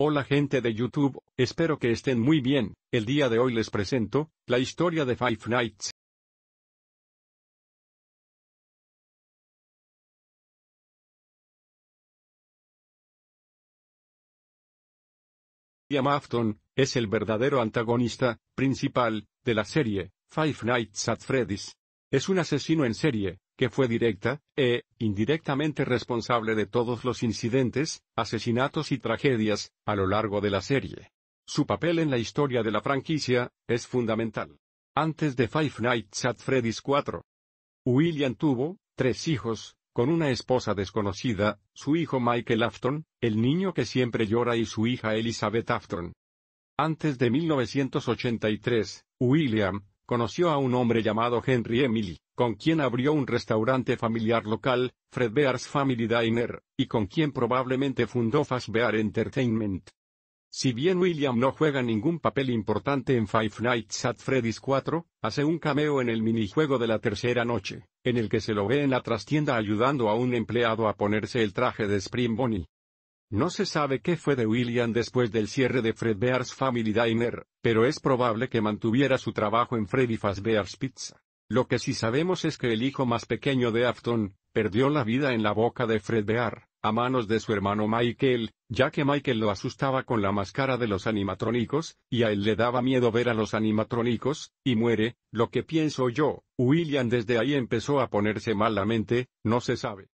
Hola gente de YouTube, espero que estén muy bien, el día de hoy les presento, la historia de Five Nights. Liam Afton, es el verdadero antagonista, principal, de la serie, Five Nights at Freddy's. Es un asesino en serie, que fue directa, e, indirectamente responsable de todos los incidentes, asesinatos y tragedias, a lo largo de la serie. Su papel en la historia de la franquicia, es fundamental. Antes de Five Nights at Freddy's 4, William tuvo, tres hijos, con una esposa desconocida, su hijo Michael Afton, el niño que siempre llora y su hija Elizabeth Afton. Antes de 1983, William, conoció a un hombre llamado Henry Emily, con quien abrió un restaurante familiar local, Fred Bear's Family Diner, y con quien probablemente fundó Fazbear Entertainment. Si bien William no juega ningún papel importante en Five Nights at Freddy's 4, hace un cameo en el minijuego de la tercera noche, en el que se lo ve en la trastienda ayudando a un empleado a ponerse el traje de Spring Bonnie. No se sabe qué fue de William después del cierre de Fred Bear's Family Diner, pero es probable que mantuviera su trabajo en Freddy Fazbear's Pizza. Lo que sí sabemos es que el hijo más pequeño de Afton, perdió la vida en la boca de Fred Bear, a manos de su hermano Michael, ya que Michael lo asustaba con la máscara de los animatrónicos, y a él le daba miedo ver a los animatrónicos, y muere, lo que pienso yo, William desde ahí empezó a ponerse mal la mente, no se sabe.